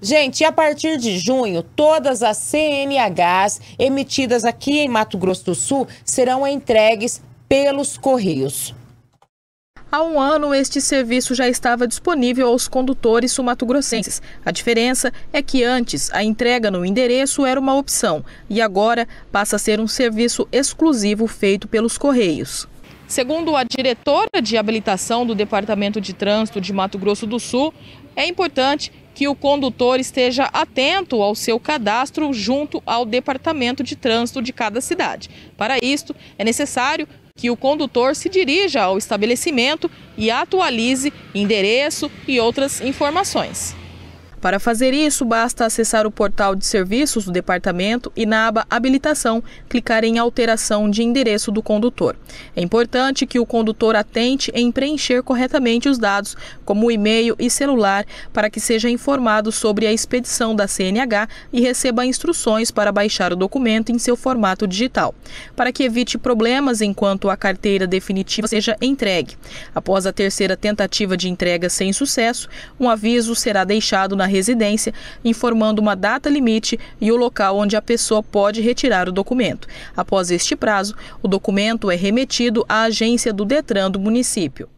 Gente, a partir de junho, todas as CNHs emitidas aqui em Mato Grosso do Sul serão entregues pelos Correios. Há um ano, este serviço já estava disponível aos condutores sumatogrossenses. A diferença é que antes a entrega no endereço era uma opção e agora passa a ser um serviço exclusivo feito pelos Correios. Segundo a diretora de habilitação do Departamento de Trânsito de Mato Grosso do Sul, é importante que o condutor esteja atento ao seu cadastro junto ao departamento de trânsito de cada cidade. Para isto, é necessário que o condutor se dirija ao estabelecimento e atualize endereço e outras informações. Para fazer isso, basta acessar o portal de serviços do departamento e na aba Habilitação, clicar em Alteração de endereço do condutor. É importante que o condutor atente em preencher corretamente os dados, como e-mail e celular, para que seja informado sobre a expedição da CNH e receba instruções para baixar o documento em seu formato digital, para que evite problemas enquanto a carteira definitiva seja entregue. Após a terceira tentativa de entrega sem sucesso, um aviso será deixado na residência, informando uma data limite e o local onde a pessoa pode retirar o documento. Após este prazo, o documento é remetido à agência do Detran do município.